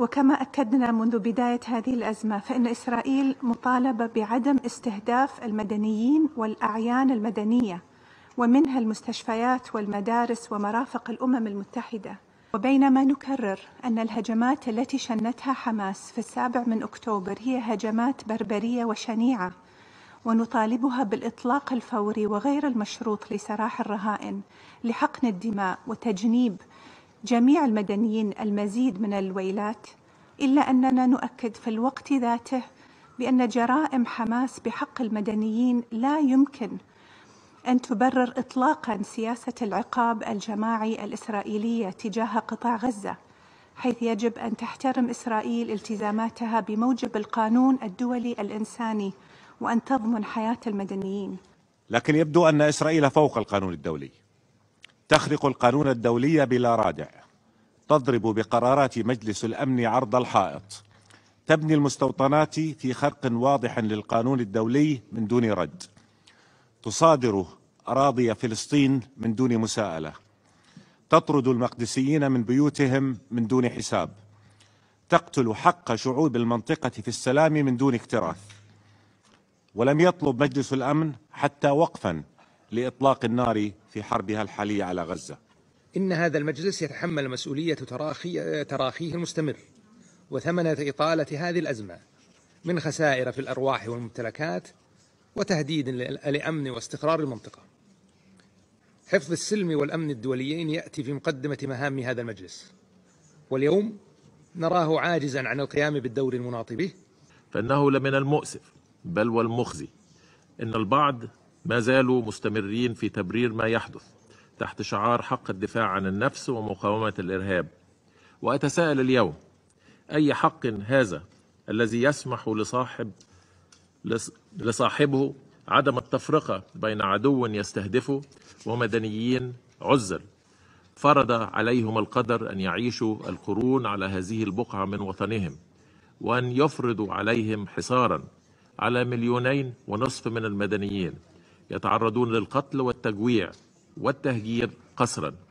وكما أكدنا منذ بداية هذه الأزمة فإن إسرائيل مطالبة بعدم استهداف المدنيين والأعيان المدنية ومنها المستشفيات والمدارس ومرافق الأمم المتحدة وبينما نكرر أن الهجمات التي شنتها حماس في السابع من أكتوبر هي هجمات بربرية وشنيعة ونطالبها بالإطلاق الفوري وغير المشروط لسراح الرهائن لحقن الدماء وتجنيب جميع المدنيين المزيد من الويلات إلا أننا نؤكد في الوقت ذاته بأن جرائم حماس بحق المدنيين لا يمكن أن تبرر إطلاقا سياسة العقاب الجماعي الإسرائيلية تجاه قطاع غزة حيث يجب أن تحترم إسرائيل التزاماتها بموجب القانون الدولي الإنساني وأن تضمن حياة المدنيين لكن يبدو أن إسرائيل فوق القانون الدولي تخرق القانون الدولي بلا رادع تضرب بقرارات مجلس الأمن عرض الحائط تبني المستوطنات في خرق واضح للقانون الدولي من دون رد تصادر أراضي فلسطين من دون مساءلة تطرد المقدسيين من بيوتهم من دون حساب تقتل حق شعوب المنطقة في السلام من دون اكتراث ولم يطلب مجلس الأمن حتى وقفا لإطلاق النار في حربها الحالية على غزة إن هذا المجلس يتحمل مسؤولية تراخي تراخيه المستمر وثمنة إطالة هذه الأزمة من خسائر في الأرواح والممتلكات وتهديد لأمن واستقرار المنطقة حفظ السلم والأمن الدوليين يأتي في مقدمة مهام هذا المجلس واليوم نراه عاجزا عن القيام بالدور المناط به فإنه لمن المؤسف بل والمخزي أن البعض ما زالوا مستمرين في تبرير ما يحدث تحت شعار حق الدفاع عن النفس ومقاومة الإرهاب وأتساءل اليوم أي حق هذا الذي يسمح لصاحب لصاحبه عدم التفرقة بين عدو يستهدفه ومدنيين عزل فرض عليهم القدر أن يعيشوا القرون على هذه البقعة من وطنهم وأن يفرضوا عليهم حصارا على مليونين ونصف من المدنيين يتعرضون للقتل والتجويع والتهجير قسرا